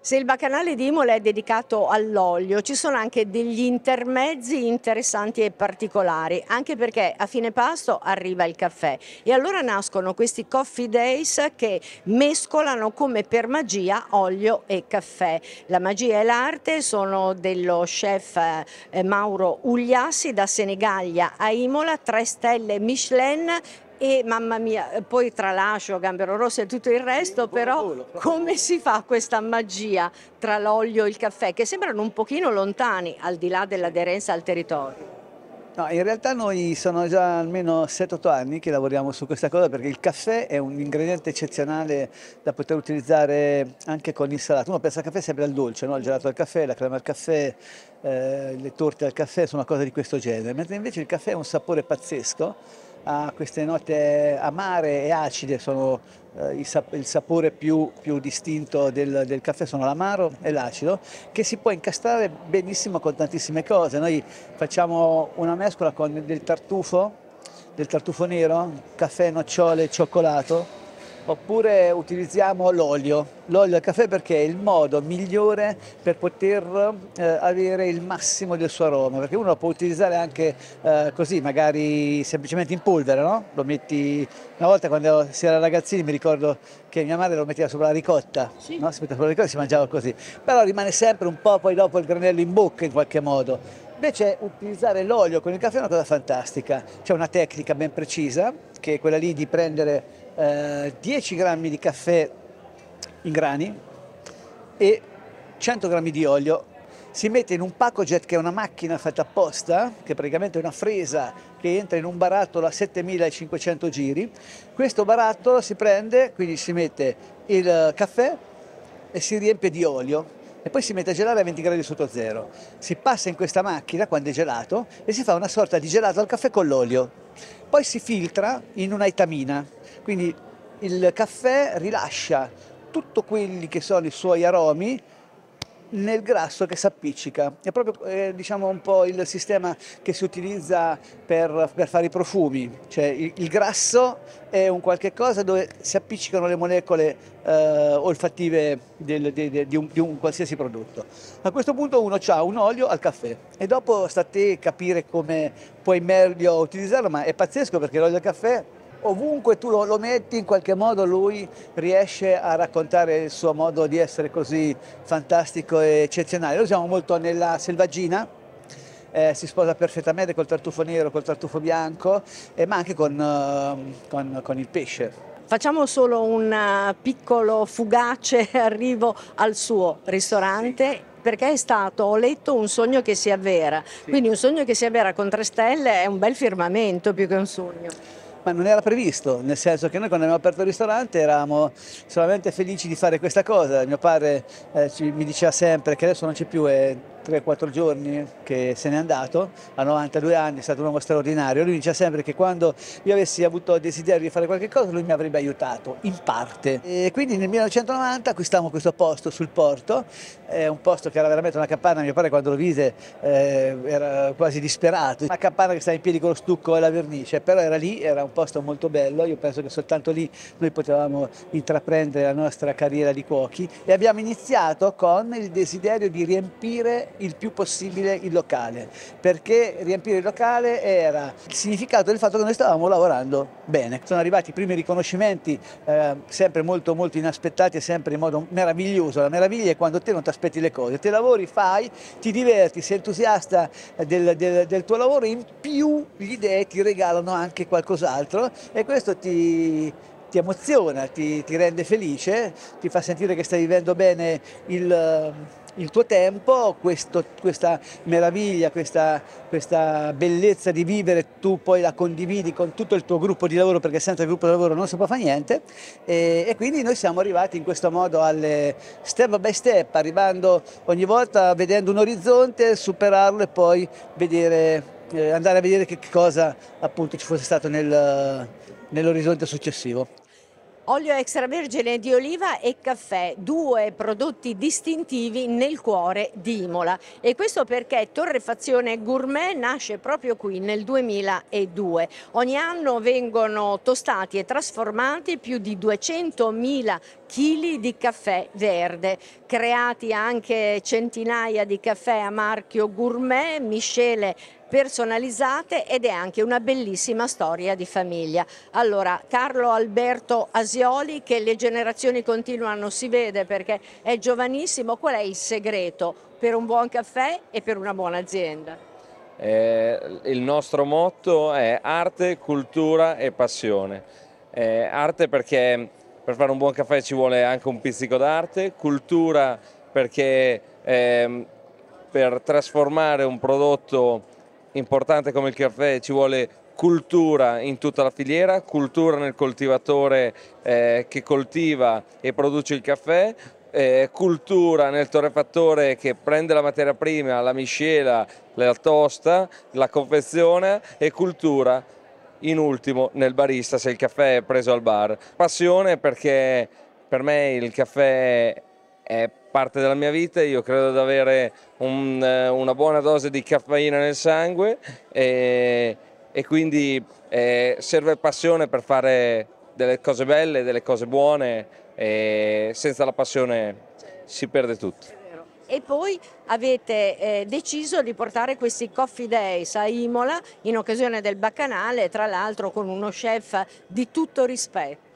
Se il bacanale di Imola è dedicato all'olio, ci sono anche degli intermezzi interessanti e particolari, anche perché a fine pasto arriva il caffè e allora nascono questi coffee days che mescolano come per magia olio e caffè. La magia e l'arte sono dello chef eh, Mauro Ugliassi da Senigallia a Imola, tre stelle Michelin, e mamma mia, eh, poi tralascio Gambero Rosso e tutto il resto, però come si fa questa magia tra l'olio e il caffè, che sembrano un pochino lontani al di là dell'aderenza al territorio? No, in realtà noi sono già almeno 7-8 anni che lavoriamo su questa cosa perché il caffè è un ingrediente eccezionale da poter utilizzare anche con il salato. Uno pensa al caffè sempre al dolce, no? il gelato al caffè, la crema al caffè, eh, le torte al caffè, sono cose di questo genere, mentre invece il caffè ha un sapore pazzesco a queste note amare e acide, sono eh, il, sapore più, più distinto del, del, caffè, sono l'amaro e l'acido, che si può incastrare benissimo con tantissime cose. Noi facciamo una mescola con del tartufo, del tartufo nero, caffè, nocciole, cioccolato, oppure utilizziamo l'olio, l'olio al caffè perché è il modo migliore per poter eh, avere il massimo del suo aroma, perché uno lo può utilizzare anche eh, così, magari semplicemente in polvere, no? Lo metti, una volta quando si era ragazzini mi ricordo che mia madre lo metteva sopra la ricotta, sì. no? si metteva sopra la ricotta e si mangiava così, però rimane sempre un po' poi dopo il granello in bocca in qualche modo. Invece utilizzare l'olio con il caffè è una cosa fantastica, c'è una tecnica ben precisa che è quella lì di prendere eh, 10 grammi di caffè in grani e 100 grammi di olio. Si mette in un packojet che è una macchina fatta apposta, che è praticamente è una fresa che entra in un barattolo a 7500 giri. Questo barattolo si prende, quindi si mette il caffè e si riempie di olio e poi si mette a gelare a 20 gradi sotto zero. Si passa in questa macchina quando è gelato e si fa una sorta di gelato al caffè con l'olio. Poi si filtra in una un'aitamina, quindi il caffè rilascia tutti quelli che sono i suoi aromi nel grasso che si appiccica. È proprio eh, diciamo un po' il sistema che si utilizza per, per fare i profumi, cioè il, il, grasso è un qualche cosa dove si appiccicano le molecole eh, olfattive del, de, de, di, un, di, un, qualsiasi prodotto. A questo punto uno ha un olio al caffè e dopo sta a te capire come puoi meglio utilizzarlo, ma è pazzesco perché l'olio al caffè ovunque tu lo, lo, metti in qualche modo lui riesce a raccontare il suo modo di essere così fantastico e eccezionale. Lo usiamo molto nella selvaggina. Eh, si sposa perfettamente col tartufo nero, col tartufo bianco, eh, ma anche con, eh, con, con il pesce. Facciamo solo un eh, piccolo fugace arrivo al suo ristorante sì perché è stato, ho letto, un sogno che si avvera. Sì. Quindi un sogno che si avvera con tre stelle è un bel firmamento più che un sogno ma non era previsto, nel senso che noi quando abbiamo aperto il ristorante eravamo solamente felici di fare questa cosa. Mio padre eh, mi diceva sempre che adesso non c'è più. Eh, 3-4 giorni che se n'è andato, a 92 anni, è stato un uomo straordinario. Lui dice sempre che quando io avessi avuto desiderio di fare qualche cosa lui mi avrebbe aiutato, in parte. E quindi nel 1990 acquistammo questo posto sul porto, è eh, un posto che era veramente una capanna, mio padre quando lo vide eh, era quasi disperato, una capanna che stava in piedi con lo stucco e la vernice, però era lì, era un posto molto bello, io penso che soltanto lì noi potevamo intraprendere la nostra carriera di cuochi e abbiamo iniziato con il desiderio di riempire il più possibile il locale, perché riempire il locale era il significato del fatto che noi stavamo lavorando bene. Sono arrivati i primi riconoscimenti, eh, sempre molto, molto inaspettati e sempre in modo meraviglioso. La meraviglia è quando te non ti aspetti le cose, te lavori, fai, ti diverti, sei entusiasta del, del, del tuo lavoro, in più gli dei ti regalano anche qualcos'altro e questo ti ti emoziona, ti, ti, rende felice, ti fa sentire che stai vivendo bene il, il tuo tempo, questo, questa meraviglia, questa, questa, bellezza di vivere, tu poi la condividi con tutto il tuo gruppo di lavoro, perché senza il gruppo di lavoro non si può fare niente, e, e quindi noi siamo arrivati in questo modo alle eh, step by step, arrivando ogni volta vedendo un orizzonte, superarlo e poi vedere eh, andare a vedere che cosa appunto ci fosse stato nel, nell'orizzonte successivo olio extravergine di oliva e caffè, due prodotti distintivi nel cuore di Imola. E questo perché Torrefazione Gourmet nasce proprio qui nel 2002. Ogni anno vengono tostati e trasformati più di 200.000 kg di caffè verde, creati anche centinaia di caffè a marchio gourmet, miscele personalizzate ed è anche una bellissima storia di famiglia. Allora, Carlo Alberto Asioli, che le generazioni continuano, si vede perché è giovanissimo, qual è il segreto per un buon caffè e per una buona azienda? Eh, il nostro motto è arte, cultura e passione. Eh, arte perché per fare un buon caffè ci vuole anche un pizzico d'arte, cultura perché eh, per trasformare un prodotto importante come il caffè ci vuole cultura in tutta la filiera, cultura nel coltivatore eh, che coltiva e produce il caffè, eh, cultura nel torrefattore che prende la materia prima, la miscela, la tosta, la confeziona e cultura in ultimo nel barista se il caffè è preso al bar. Passione perché per me il caffè è parte della mia vita, io credo di avere un, eh, una buona dose di caffeina nel sangue e, e quindi eh, serve passione per fare delle cose belle, delle cose buone e senza la passione si perde tutto e poi avete eh, deciso di portare questi coffee days a Imola in occasione del Baccanale, tra l'altro con uno chef di tutto rispetto.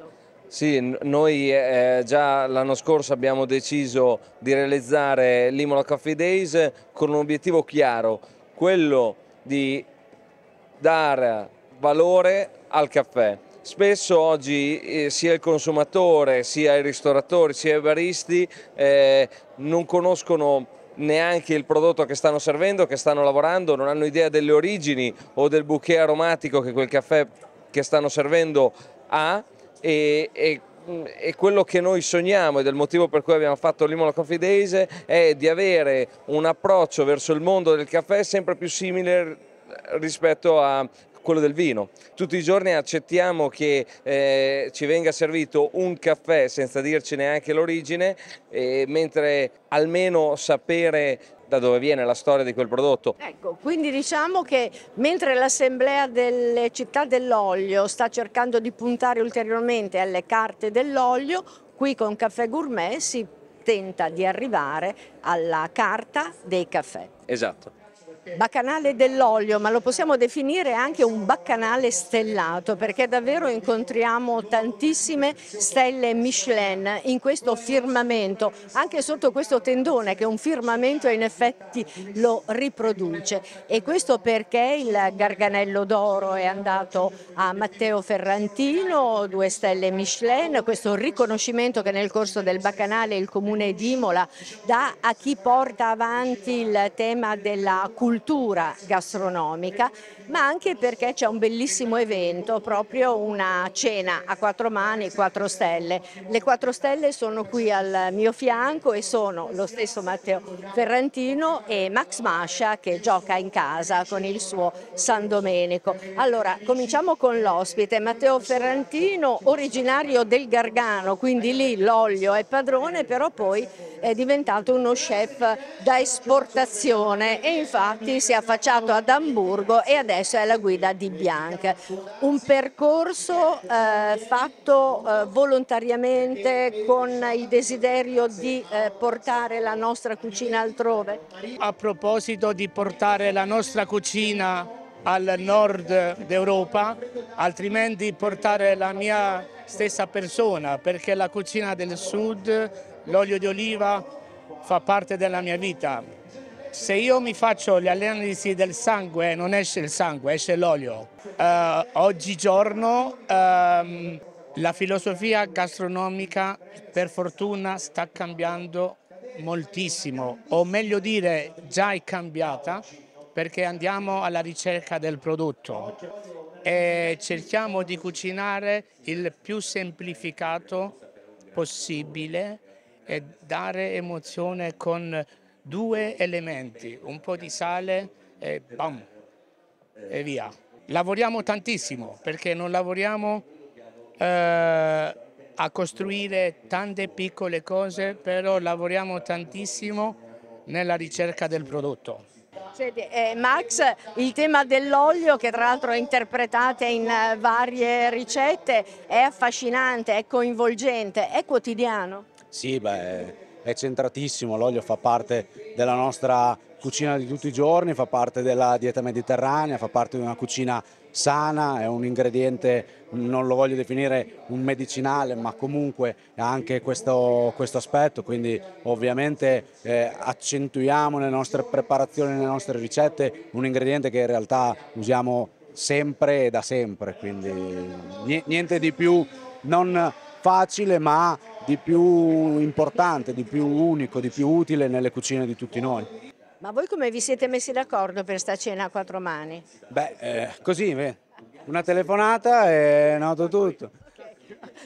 Sì, noi eh, eh, già l'anno scorso abbiamo deciso di realizzare l'Imola Coffee Days con un obiettivo chiaro, quello di dare valore al caffè. Spesso oggi eh, sia il consumatore, sia i ristoratori, sia i baristi eh, non conoscono neanche il prodotto che stanno servendo, che stanno lavorando, non hanno idea delle origini o del bouquet aromatico che quel caffè che stanno servendo ha e, e e quello che noi sogniamo ed è il motivo per cui abbiamo fatto Limola Coffee Days è di avere un approccio verso il mondo del caffè sempre più simile rispetto a quello del vino. Tutti i giorni accettiamo che eh, ci venga servito un caffè senza dirci neanche l'origine, eh, mentre almeno sapere da dove viene la storia di quel prodotto. Ecco, quindi diciamo che mentre l'Assemblea delle Città dell'Olio sta cercando di puntare ulteriormente alle carte dell'olio, qui con Caffè Gourmet si tenta di arrivare alla carta dei caffè. Esatto baccanale dell'olio, ma lo possiamo definire anche un baccanale stellato perché davvero incontriamo tantissime stelle Michelin in questo firmamento, anche sotto questo tendone che un firmamento in effetti lo riproduce e questo perché il Garganello d'Oro è andato a Matteo Ferrantino, due stelle Michelin, questo riconoscimento che nel corso del baccanale il comune di Imola dà a chi porta avanti il tema della cultura cultura gastronomica, ma anche perché c'è un bellissimo evento, proprio una cena a quattro mani, quattro stelle. Le quattro stelle sono qui al mio fianco e sono lo stesso Matteo Ferrantino e Max Mascia che gioca in casa con il suo San Domenico. Allora, cominciamo con l'ospite, Matteo Ferrantino, originario del Gargano, quindi lì l'olio è padrone, però poi è diventato uno chef da esportazione e infatti si è affacciato ad Amburgo e adesso è alla guida di Bianca. Un percorso eh, fatto eh, volontariamente con il desiderio di eh, portare la nostra cucina altrove? A proposito di portare la nostra cucina al nord d'Europa, altrimenti portare la mia stessa persona, perché la cucina del sud l'olio di oliva fa parte della mia vita. Se io mi faccio le analisi del sangue non esce il sangue, esce l'olio. Uh, oggigiorno um, la filosofia gastronomica per fortuna sta cambiando moltissimo, o meglio dire già è cambiata perché andiamo alla ricerca del prodotto e cerchiamo di cucinare il più semplificato possibile e dare emozione con due elementi, un po' di sale e bam, e via. Lavoriamo tantissimo perché non lavoriamo eh, a costruire tante piccole cose, però lavoriamo tantissimo nella ricerca del prodotto. Senti, eh, Max, il tema dell'olio che tra l'altro interpretate in eh, varie ricette è affascinante, è coinvolgente, è quotidiano? Sì, beh, è centratissimo, l'olio fa parte della nostra cucina di tutti i giorni, fa parte della dieta mediterranea, fa parte di una cucina sana, è un ingrediente, non lo voglio definire un medicinale, ma comunque ha anche questo, questo aspetto, quindi ovviamente eh, accentuiamo nelle nostre preparazioni, nelle nostre ricette un ingrediente che in realtà usiamo sempre e da sempre, quindi niente di più non facile ma di più importante, di più unico, di più utile nelle cucine di tutti noi. Ma voi come vi siete messi d'accordo per sta cena a quattro mani? Beh, eh, così, una telefonata e noto tutto.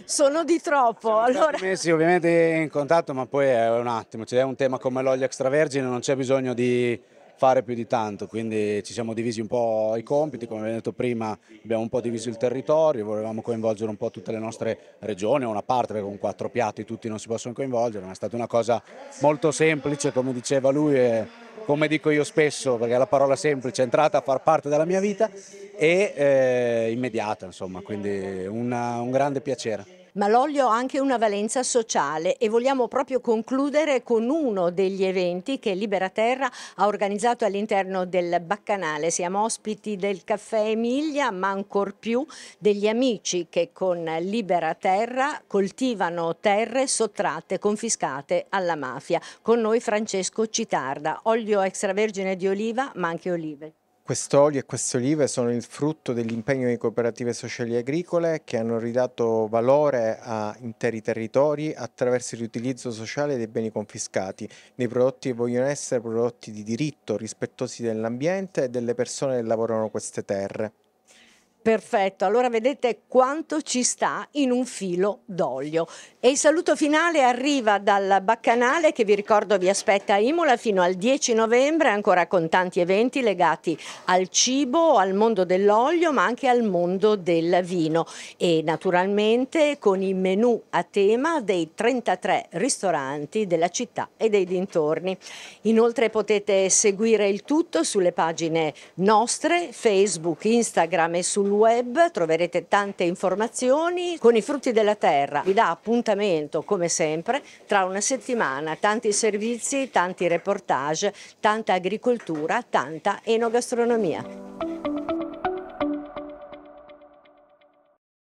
Sono di troppo. Siamo allora... messi ovviamente in contatto, ma poi è un attimo, c'è cioè, un tema come l'olio extravergine, non c'è bisogno di fare più di tanto, quindi ci siamo divisi un po' i compiti, come abbiamo detto prima abbiamo un po' diviso il territorio, volevamo coinvolgere un po' tutte le nostre regioni, una parte perché con quattro piatti tutti non si possono coinvolgere, ma è stata una cosa molto semplice come diceva lui e come dico io spesso perché la parola semplice è entrata a far parte della mia vita e eh, immediata insomma, quindi una, un grande piacere ma l'olio ha anche una valenza sociale e vogliamo proprio concludere con uno degli eventi che Libera Terra ha organizzato all'interno del Baccanale. Siamo ospiti del Caffè Emilia, ma ancor più degli amici che con Libera Terra coltivano terre sottratte, confiscate alla mafia. Con noi Francesco Citarda, olio extravergine di oliva, ma anche olive. Quest'olio e queste olive sono il frutto dell'impegno di cooperative sociali e agricole che hanno ridato valore a interi territori attraverso il riutilizzo sociale dei beni confiscati, dei prodotti che vogliono essere prodotti di diritto, rispettosi dell'ambiente e delle persone che lavorano queste terre. Perfetto, allora vedete quanto ci sta in un filo d'olio. E il saluto finale arriva dal Baccanale che vi ricordo vi aspetta a Imola fino al 10 novembre, ancora con tanti eventi legati al cibo, al mondo dell'olio ma anche al mondo del vino e naturalmente con i menù a tema dei 33 ristoranti della città e dei dintorni. Inoltre potete seguire il tutto sulle pagine nostre, Facebook, Instagram e sul web troverete tante informazioni con i frutti della terra. Vi dà appuntamento, come sempre, tra una settimana. Tanti servizi, tanti reportage, tanta agricoltura, tanta enogastronomia.